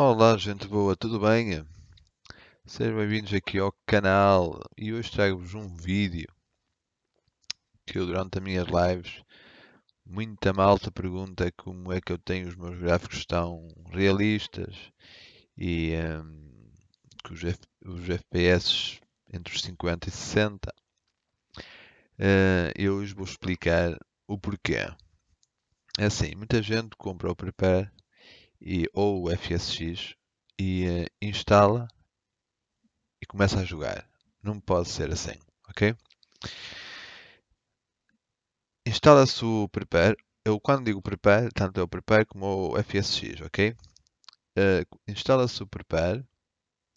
Olá, gente boa, tudo bem? Sejam bem-vindos aqui ao canal e hoje trago-vos um vídeo que eu, durante as minhas lives, muita malta pergunta como é que eu tenho os meus gráficos tão realistas e com hum, que os, F, os FPS entre os 50 e 60. Uh, eh, eu hoje vou explicar o porquê. É assim, muita gente compra o Prepare e, ou o FSX e uh, instala e começa a jogar. Não pode ser assim, ok? Instala-se o Prepare. Eu quando digo Prepare, tanto é o Prepare como o FSX, ok? Uh, instala-se o Prepare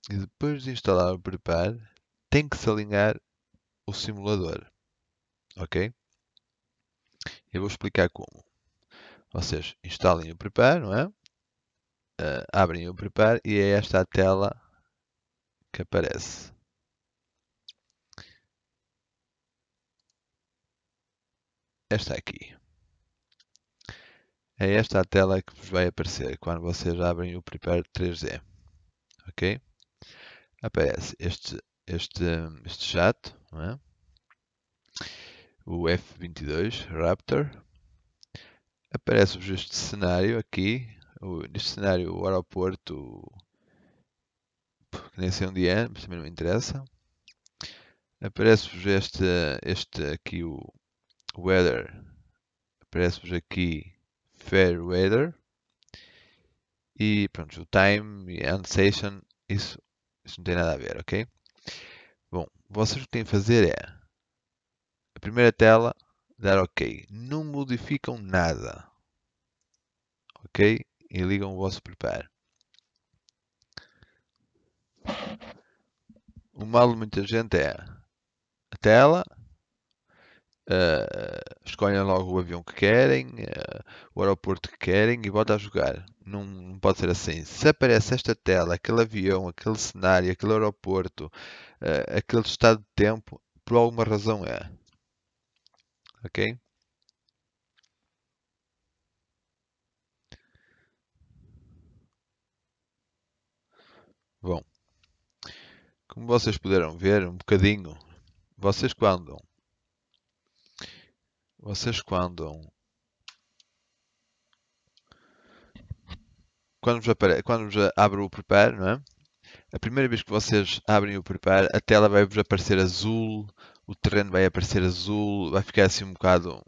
e depois de instalar o Prepare tem que se alinhar o simulador, ok? Eu vou explicar como. Vocês instalem o Prepare, não é? uh, abrem o Prepare e é esta a tela que aparece. Esta aqui. É esta a tela que vos vai aparecer quando vocês abrem o Prepare 3D. Ok? Aparece este, este, este chato é? o F-22 Raptor. Aparece-vos este cenário aqui, neste cenário o aeroporto, que nem sei onde é, mas também não interessa. Aparece-vos este, este aqui, o weather, aparece-vos aqui fair weather. E pronto, o time e and session, isso, isso não tem nada a ver, ok? Bom, vocês o que têm a fazer é, a primeira tela, dar ok. Não modificam nada, ok? e ligam o vosso preparo. O mal de muita gente é a tela, uh, escolhem logo o avião que querem, uh, o aeroporto que querem e bota a jogar. Não, não, pode ser assim. Se aparece esta tela, aquele avião, aquele cenário, aquele aeroporto, uh, aquele estado de tempo, por alguma razão é. Ok? Bom, como vocês puderam ver um bocadinho, vocês quando vocês quando quando vos, apare... quando vos abre o prepare, não é? A primeira vez que vocês abrem o prepare, a tela vai vos aparecer azul, o terreno vai aparecer azul, vai ficar assim um bocado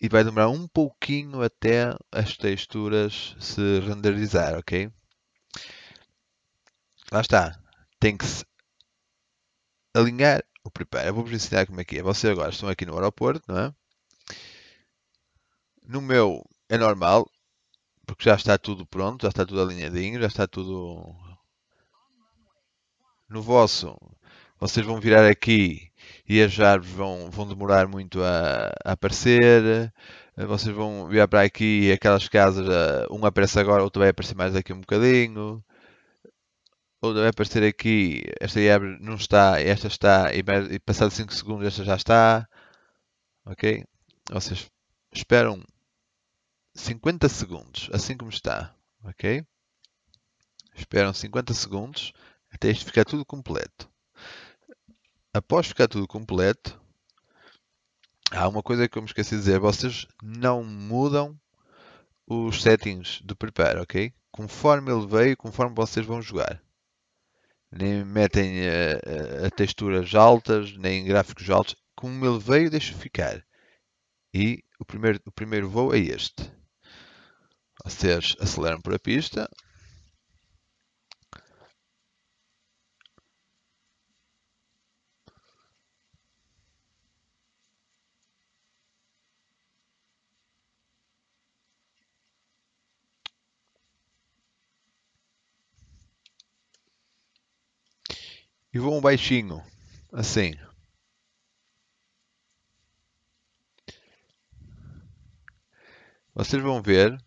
e vai demorar um pouquinho até as texturas se renderizar, ok? lá está, tem que se alinhar. O primeiro, vou-vos ensinar como é que é. Vocês agora estão aqui no aeroporto, não é? No meu é normal, porque já está tudo pronto, já está tudo alinhadinho, já está tudo. No vosso, vocês vão virar aqui e as árvores vão, vão demorar muito a, a aparecer. Vocês vão virar para aqui e aquelas casas, eh, um aparece agora, outro vai aparecer mais daqui um bocadinho onde vai é aparecer aqui, esta abre não está, esta está, e, e passado 5 segundos esta já está. Ok? Vocês esperam 50 segundos, assim como está. Ok? Esperam 50 segundos até isto ficar tudo completo. Após ficar tudo completo, há uma coisa que eu me esqueci de dizer. Vocês não mudam os settings do prepare, ok? Conforme ele veio, conforme vocês vão jogar nem metem a, eh, eh, a texturas altas, nem gráficos altos. Como ele veio, deixo ficar. E o primeiro, o primeiro voo é este. Vocês aceleram por a pista, e vão baixinho, assim. Vocês vão ver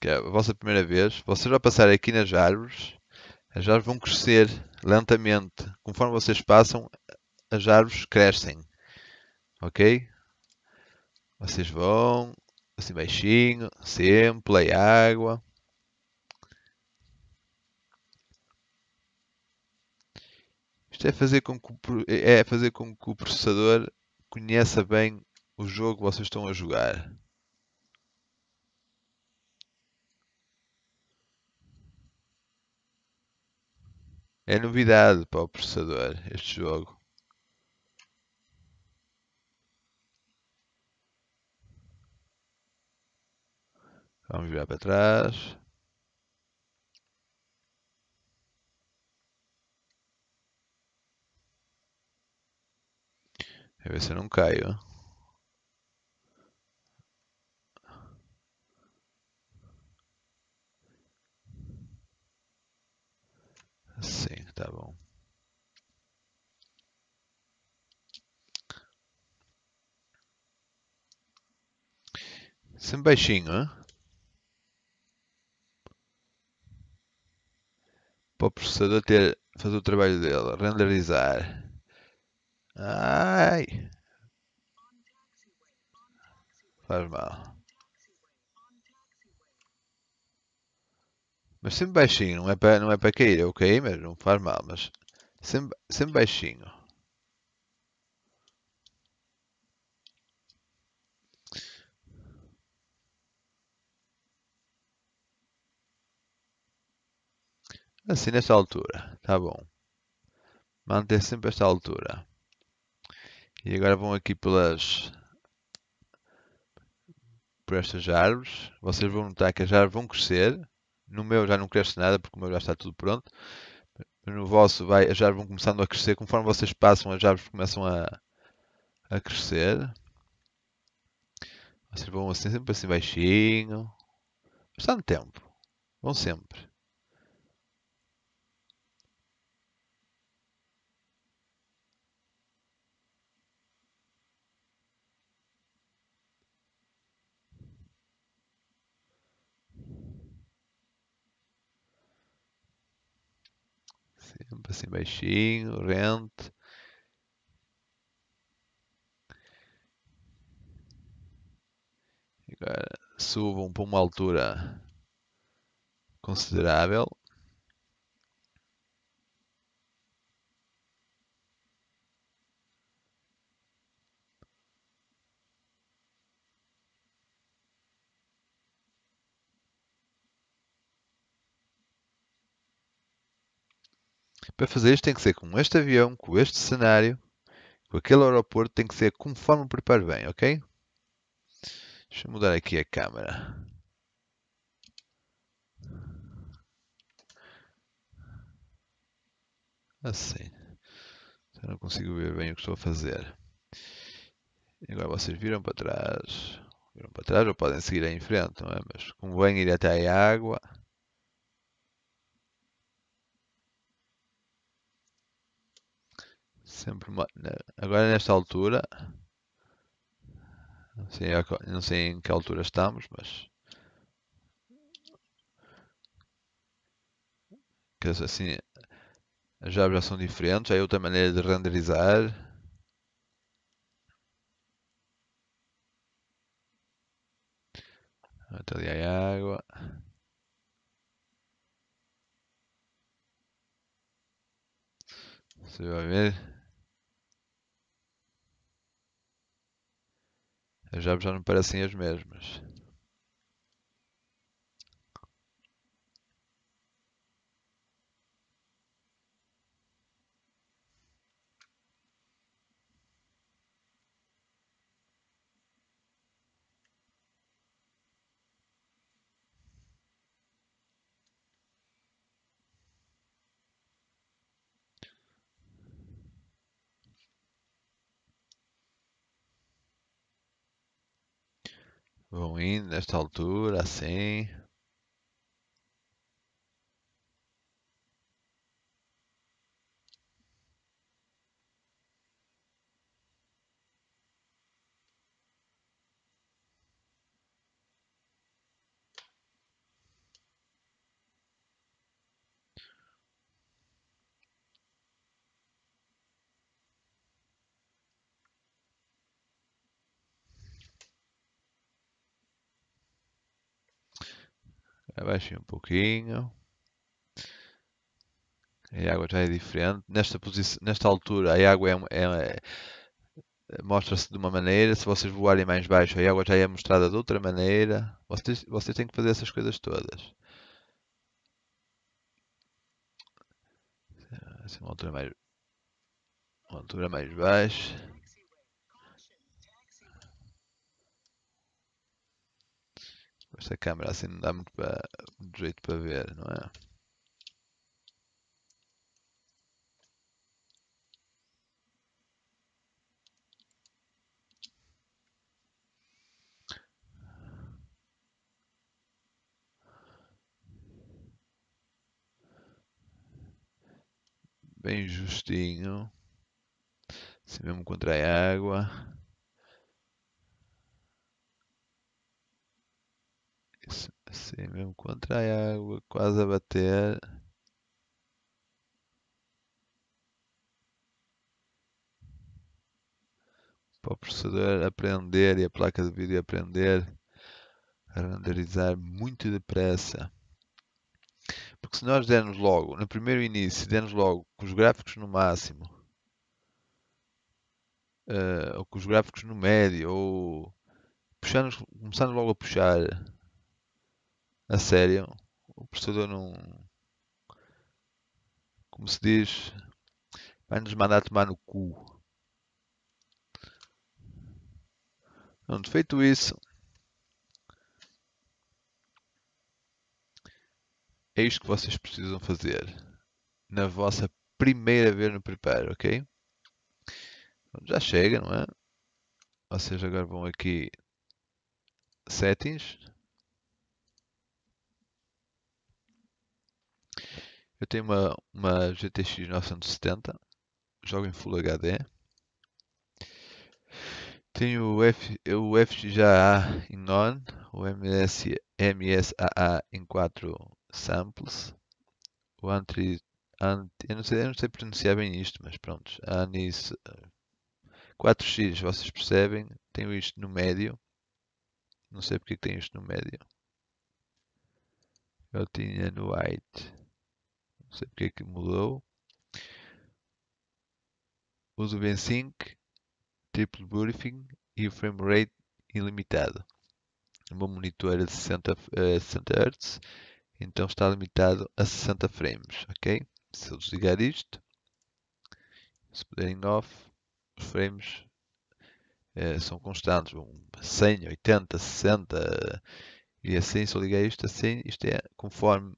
que é a vossa primeira vez, vocês vão passar aqui nas árvores, as árvores vão crescer lentamente. Conforme vocês passam, as árvores crescem. Ok? Vocês vão assim baixinho, sempre, a água. Isto é fazer com que o, é, é fazer com que o processador conheça bem o jogo que vocês estão a jogar. É novidade para o processador este jogo. Vamos virar para trás. Deixa eu ver se eu não caio. Sim, tá bom. Sem baixinho, hein? Para o processador ter, fazer o trabalho dele, renderizar. Ai. Faz mal. Mas sempre baixinho, não é para, não é para cair. Eu caí, mas não faz mal. Mas sempre, sempre baixinho. Assim nessa altura, tá bom. Manter sempre esta altura. E agora vão aqui pelas por estas árvores. Vocês vão notar que as árvores vão crescer. No meu já não cresce nada porque o meu já está tudo pronto. No vosso vai, as árvores vão começando a crescer. Conforme vocês passam, as árvores começam a, a crescer. Vocês vão assim, sempre assim baixinho. Bastante tempo. Vão sempre. sempre assim baixinho, rente. Agora subam para uma altura considerável. Para fazer isto tem que ser com este avião, com este cenário, com aquele aeroporto, tem que ser conforme o preparo bem, ok? Deixa eu mudar aqui a câmera. Assim. não consigo ver bem o que estou a fazer. agora vocês viram para trás. Viram para trás ou podem seguir aí em frente, não é? Mas convém ir até a água. Sempre né, Agora nesta altura. Não sei, não sei em que altura estamos, mas. Que assim. As jobs já são diferentes, aí outra maneira de renderizar. Até ali a água. Você vai ver. já, já não parecem as mesmas. nesta altura, assim. abaixem um pouquinho. A água já é diferente. Nesta, posição, nesta altura a água é, é, é mostra-se de uma maneira. Se vocês voarem mais baixo, a água já é mostrada de outra maneira. Vocês, vocês têm que fazer essas coisas todas. Assim, uma altura mais, uma altura mais baixa. Esta câmera assim não dá muito, para, muito jeito para ver, não é? bem justinho, se assim mesmo contra a água. assim, mesmo contra a água, quase a bater. Para o processador aprender e a placa de vídeo aprender a renderizar muito depressa. Porque se nós dermos logo, no primeiro início, dermos logo com os gráficos no máximo, uh, ou com os gráficos no médio, ou puxando, começando logo a puxar a sério, o professor não. Como se diz, vai nos mandar tomar no cu. Pronto, feito isso, é isto que vocês precisam fazer na vossa primeira vez no preparo, ok? já chega, não é? Vocês agora vão aqui settings Eu tenho uma, uma GTX 970, jogo em Full HD. Tenho o, F, o FGA em NON, o MS, MSAA em 4 samples, o Antri. Ant, eu, não sei, eu não sei pronunciar bem isto, mas pronto. Anis 4x, vocês percebem? Tenho isto no médio. Não sei porque tenho isto no médio. Eu tinha no white. Não sei porque é que mudou. Uso BenSync, Triple Briefing e o Frame Rate ilimitado. O meu monitor é de 60, uh, 60 Hz, então está limitado a 60 frames, ok? Se eu desligar isto, se puderem off, os frames uh, são constantes, 100, 80, 60 e assim, se eu ligar isto assim, isto é conforme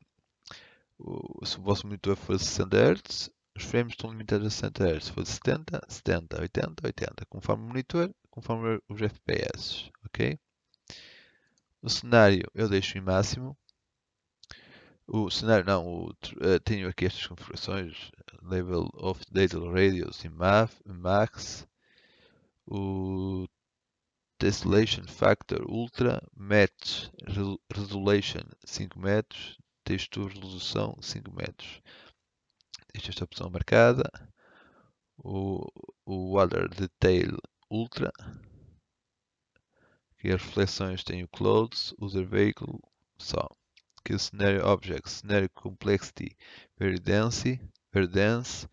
o, se o vosso monitor for 60 Hz, os frames estão limitados a 60 Hz. Se for 70, 70, 80, 80, conforme o monitor, conforme os FPS, ok? O cenário eu deixo em máximo. O cenário não, o, uh, tenho aqui estas configurações, level of data radius em max, o tessellation factor ultra, match resolution 5 metros, texto, resolução 5 metros. Deixo esta opção marcada. O, o Water Detail Ultra. Que as reflexões têm o Clothes, User Vehicle, só. Que o Scenario objects Scenario Complexity, Very Dense, Very Dense,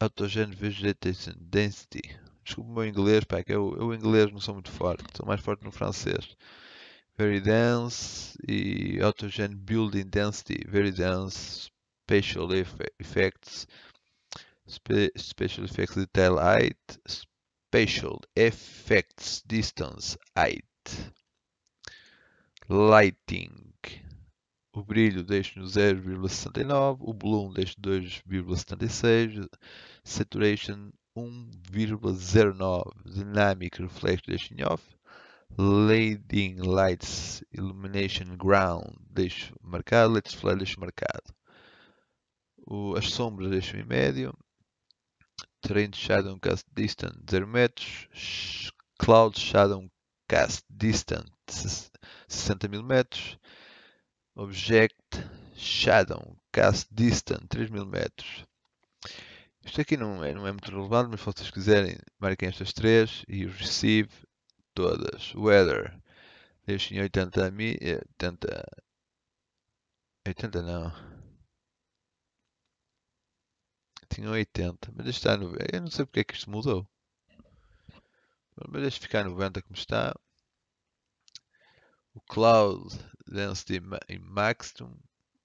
Autogen Vegetation Density. Desculpe o meu inglês, pá, é que eu, eu inglês não sou muito forte, sou mais forte no francês. Very Dense e Autogen building density Very Dense, special Effects, Spe Effects Detail Height, special Effects Distance Height, Lighting, o brilho deixo no 0,69, o bloom deixo 2,76, Saturation 1,09, Dynamic Reflect deixo em off, Leading Lights Illumination Ground deixo marcado, Let's Flare deixo marcado. O, as sombras deixo em médio. Terrain Shadow Cast Distant 0 metros. Cloud Shadow Cast Distant 60 mil metros. Object Shadow Cast Distant 3 mil metros. Isto aqui não é, não é muito relevante, mas se vocês quiserem, marquem estas três e o Receive todas. Weather. Deixo em 80 mil. 80. Eh, 80 não. Tinha 80. Mas está no. Eh, eu não sei porque é que isto mudou. Mas deixa ficar 90 como está. O Cloud Density Maximum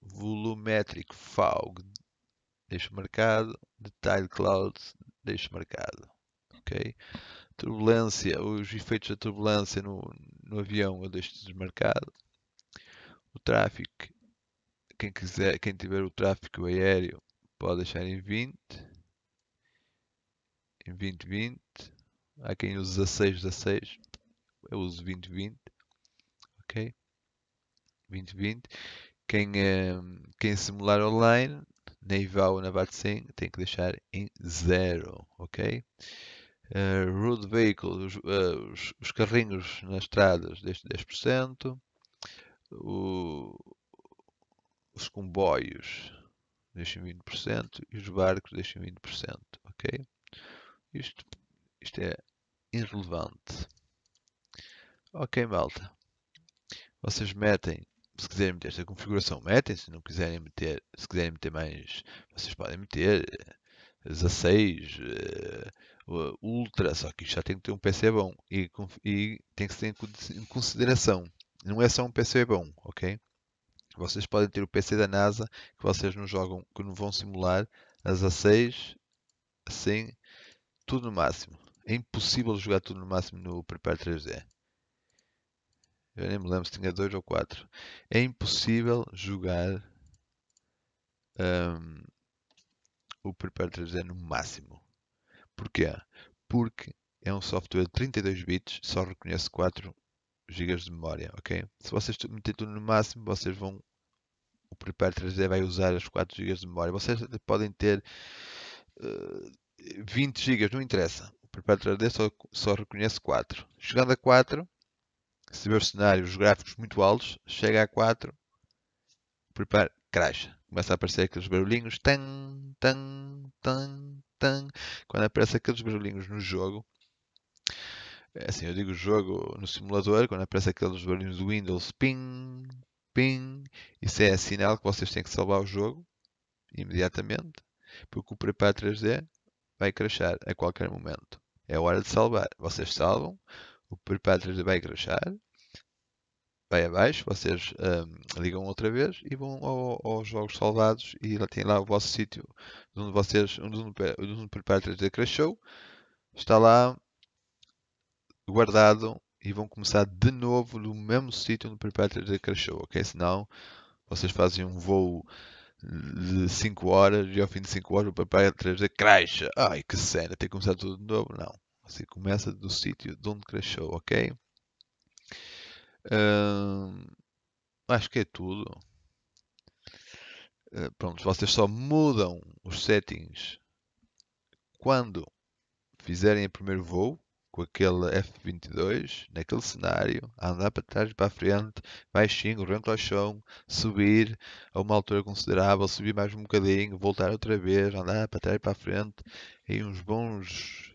Volumetric Fog. Deixo marcado. Detail Cloud. Deixo marcado. Ok turbulência, os efeitos da turbulência no, no avião eu deixo desmarcado. O tráfego, quem quiser, quem tiver o tráfego aéreo pode deixar em 20, em 20, 20. Há quem use 16, 16. Eu uso 20, 20. Ok? 20, 20. Quem, hum, quem simular online, na IVA ou na VATSIM, tem que deixar em 0. Ok? Uh, road vehicles, uh, eh, os, os, carrinhos nas estradas, deste 10%. O, os comboios deixam 20% e os barcos deixam 20%. Ok? Isto, isto é irrelevante. Ok, malta. Vocês metem, se quiserem meter esta configuração, metem. Se não quiserem meter, se quiserem meter mais, vocês podem meter 16. Uh, eh, uh, ultra, só que já tem que ter um PC bom e, e tem que ter em consideração. Não é só um PC bom, ok? Vocês podem ter o PC da NASA que vocês não jogam, que não vão simular as A6, assim, tudo no máximo. É impossível jogar tudo no máximo no Prepare 3D. Eu nem me lembro se tinha 2 ou 4. É impossível jogar um, o Prepare 3D no máximo. Porquê? Porque é um software de 32 bits, só reconhece 4 GB de memória, ok? Se vocês meterem tudo no máximo, vocês vão... O Prepare 3D vai usar as 4 GB de memória. Vocês podem ter uh, 20 GB, não interessa. O Prepare 3D só, só reconhece 4. Chegando a 4, se tiver cenários gráficos muito altos, chega a 4, Prepare, crash. Começa a aparecer aqueles barulhinhos, tan, tan, tan, tan, quando aparece aqueles barulhinhos no jogo, é assim eu digo jogo no simulador, quando aparece aqueles barulhinhos do Windows, ping, ping, isso é sinal que vocês têm que salvar o jogo imediatamente, porque o Prepare 3D vai crashar a qualquer momento. É hora de salvar. Vocês salvam, o Prepare 3D vai crashar, vai abaixo, vocês um, ligam outra vez e vão ao, aos jogos salvados e lá tem lá o vosso sítio onde vocês, onde o um, 3D crashou, está lá guardado e vão começar de novo no mesmo sítio onde o preparo 3D Show, ok? Senão vocês fazem um voo de 5 horas e ao fim de 5 horas o preparo 3D crasha. Ai que cena, tem que começar tudo de novo, não. Você assim começa do sítio de onde crashou, ok? Uh, acho que é tudo. Uh, pronto, vocês só mudam os settings quando fizerem o primeiro voo com aquele F-22, naquele cenário, andar para trás e para a frente, baixinho, ranco ao chão, subir a uma altura considerável, subir mais um bocadinho, voltar outra vez, andar para trás e para a frente, em uns bons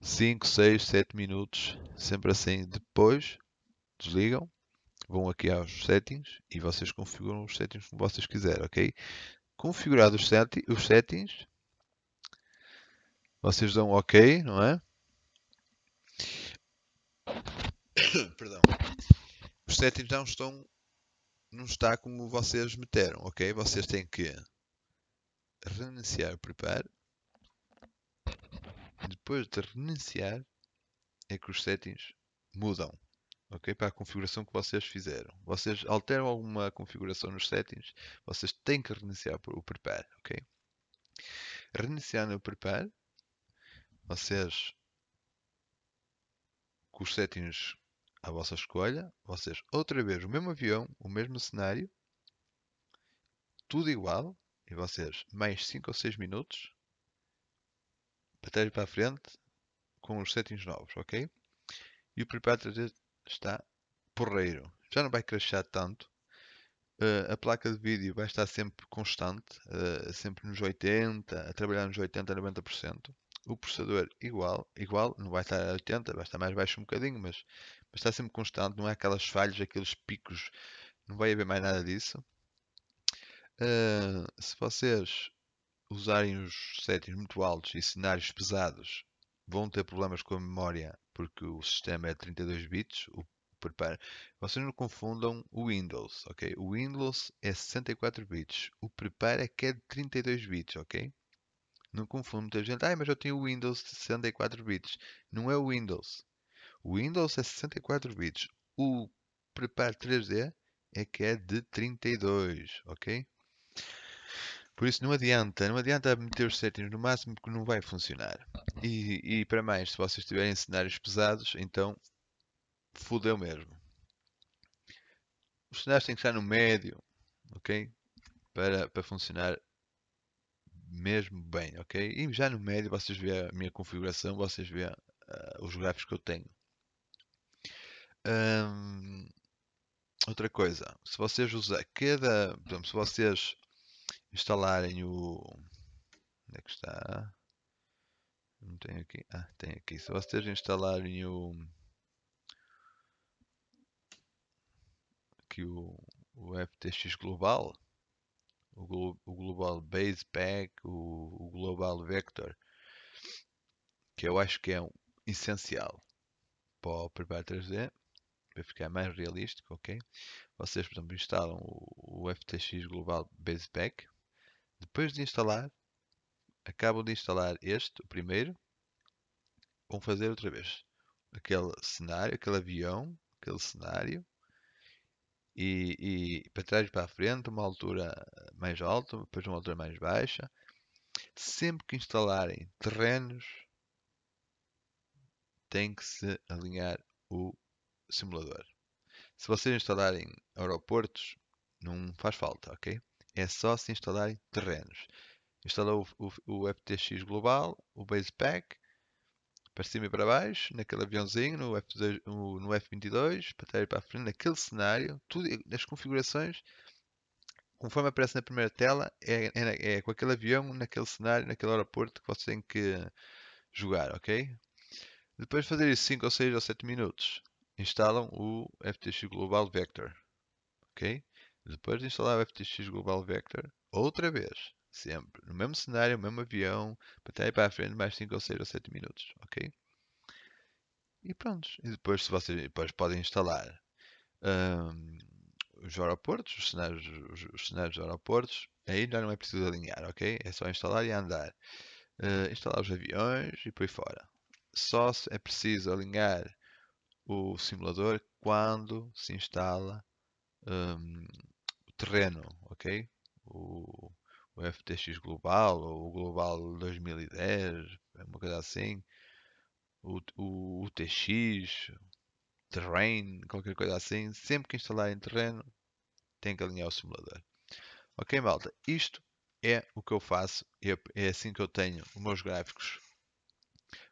5, 6, 7 minutos, sempre assim. Depois desligam, vão aqui aos settings e vocês configuram os settings como vocês quiserem, ok? Configurados os, set os settings, vocês dão OK, não é? Perdão. Os settings não estão, não está como vocês meteram, ok? Vocês têm que renunciar prepare. Depois de renunciar, é que os settings mudam ok? Para a configuração que vocês fizeram. Vocês alteram alguma configuração nos settings, vocês têm que reiniciar o prepare, ok? Reiniciando o prepare, vocês com os settings à vossa escolha, vocês outra vez o mesmo avião, o mesmo cenário, tudo igual, e vocês mais 5 ou 6 minutos para trás e para a frente com os settings novos, ok? E o prepare está porreiro. Já não vai crashar tanto. Uh, a placa de vídeo vai estar sempre constante, uh, sempre nos 80, a trabalhar nos 80 a 90%. O processador igual, igual, não vai estar a 80, vai estar mais baixo um bocadinho, mas, mas está sempre constante, não há aquelas falhas, aqueles picos, não vai haver mais nada disso. Uh, se vocês usarem os settings muito altos e cenários pesados, vão ter problemas com a memória, porque o sistema é 32 bits. O prepare Vocês não confundam o Windows, ok? O Windows é 64 bits. O prepare é que é de 32 bits, ok? Não confundo muita gente. Ah, mas eu tenho o Windows de 64 bits. Não é o Windows. O Windows é 64 bits. O prepare 3D é que é de 32, ok? Por isso não adianta, não adianta meter os settings no máximo porque não vai funcionar. E, e para mais, se vocês tiverem cenários pesados, então fudeu mesmo. Os cenários têm que estar no médio, ok? Para, para funcionar mesmo bem, ok? E já no médio vocês veem a minha configuração, vocês veem uh, os gráficos que eu tenho. Um, outra coisa, se vocês usar cada, por exemplo, se vocês instalarem o. Onde é que está? Não tenho aqui. Ah, tem aqui. Se vocês instalarem o. Aqui o, o FTX Global, o, Glo, o Global Base Pack, o, o Global Vector, que eu acho que é um, essencial para o Prepare 3D, para ficar mais realístico, ok? Vocês, por exemplo, instalam o, o FTX Global Base Pack depois de instalar, acabam de instalar este, o primeiro. Vão fazer outra vez aquele cenário, aquele avião, aquele cenário. E, e para trás e para a frente, uma altura mais alta, depois uma altura mais baixa. Sempre que instalarem terrenos, tem que se alinhar o simulador. Se vocês instalarem aeroportos, não faz falta, ok? É só se instalarem terrenos. Instalou o, o, o FTX Global, o Base Pack, para cima e para baixo, naquele aviãozinho, no, F2, no F-22, para trás e para a frente, naquele cenário, tudo, nas configurações, conforme aparece na primeira tela, é, é, é, com aquele avião, naquele cenário, naquele aeroporto que você tem que jogar, ok? Depois de fazer isso 5 ou 6 ou 7 minutos, instalam o FTX Global Vector, ok? Depois de instalar o FTX Global Vector, outra vez, sempre, no mesmo cenário, mesmo avião, para para a frente mais 5 ou 6 ou 7 minutos, ok? E pronto. E depois, se vocês depois podem instalar um, os aeroportos, os cenários, os, os cenários dos aeroportos, aí já não é preciso alinhar, ok? É só instalar e andar. Uh, instalar os aviões e por aí fora. Só é preciso alinhar o simulador quando se instala hum, terreno, ok? O, o FTX Global ou o Global 2010, uma coisa assim, o, o, TX, terrain, qualquer coisa assim, sempre que instalar em terreno tem que alinhar o simulador. Ok malta, isto é o que eu faço, é, é assim que eu tenho os meus gráficos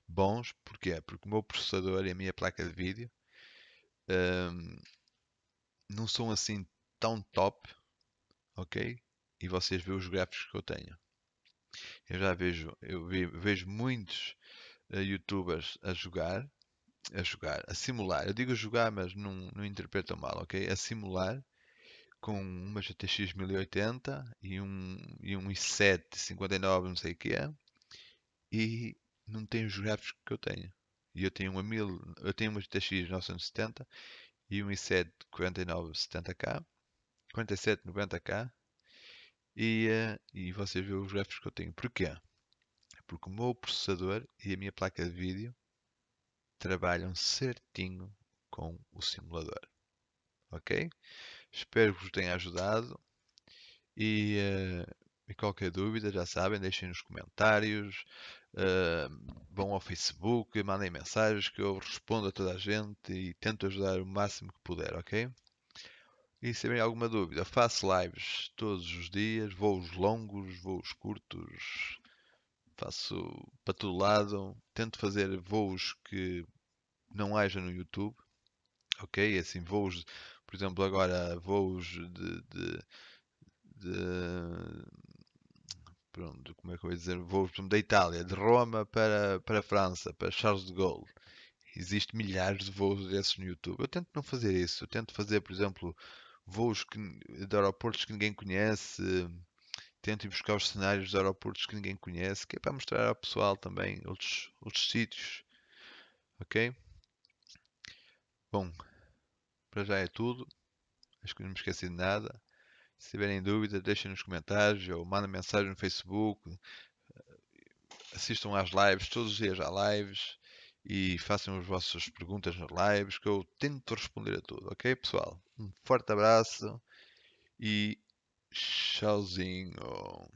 bons, porquê? Porque o meu processador e a minha placa de vídeo um, não são assim tão top, ok? E vocês veem os gráficos que eu tenho. Eu já vejo, eu vejo muitos uh, youtubers a jogar, a jogar, a simular. Eu digo jogar, mas não, não interpretam mal, ok? A simular com uma GTX 1080 e um, e um i7 59, não sei o que é, e não tem os gráficos que eu tenho. E eu tenho uma, 1000, eu tenho uma GTX 970 e um i7 4970K 47, 90k. E, e eh, vocês vê os gráficos que eu tenho. Porquê? Porque o meu processador e a minha placa de vídeo trabalham certinho com o simulador. Ok? Espero que vos tenha ajudado. E, eh, e qualquer dúvida, já sabem, deixem nos comentários, uh, vão ao Facebook, mandem mensagens que eu respondo a toda a gente e tento ajudar o máximo que puder, ok? E se tiverem alguma dúvida, faço lives todos os dias, voos longos, voos curtos, faço para todo lado, tento fazer voos que não haja no YouTube, ok? Assim, voos, por exemplo, agora voos de, de, de pronto, como é que eu vou dizer, voos da Itália, de Roma para, para a França, para Charles de Gaulle. Existem milhares de voos desses no YouTube. Eu tento não fazer isso. Eu tento fazer, por exemplo, voos que, de aeroportos que ninguém conhece, tento ir buscar os cenários de aeroportos que ninguém conhece, que é para mostrar ao pessoal também outros, outros sítios, ok? Bom, para já é tudo, acho que não me esqueci de nada. Se tiverem dúvida, deixem nos comentários ou mandem mensagem no Facebook. Assistam às lives, todos os dias há lives e façam as vossas perguntas nas lives que eu tento responder a tudo, ok pessoal? Um forte abraço e tchauzinho.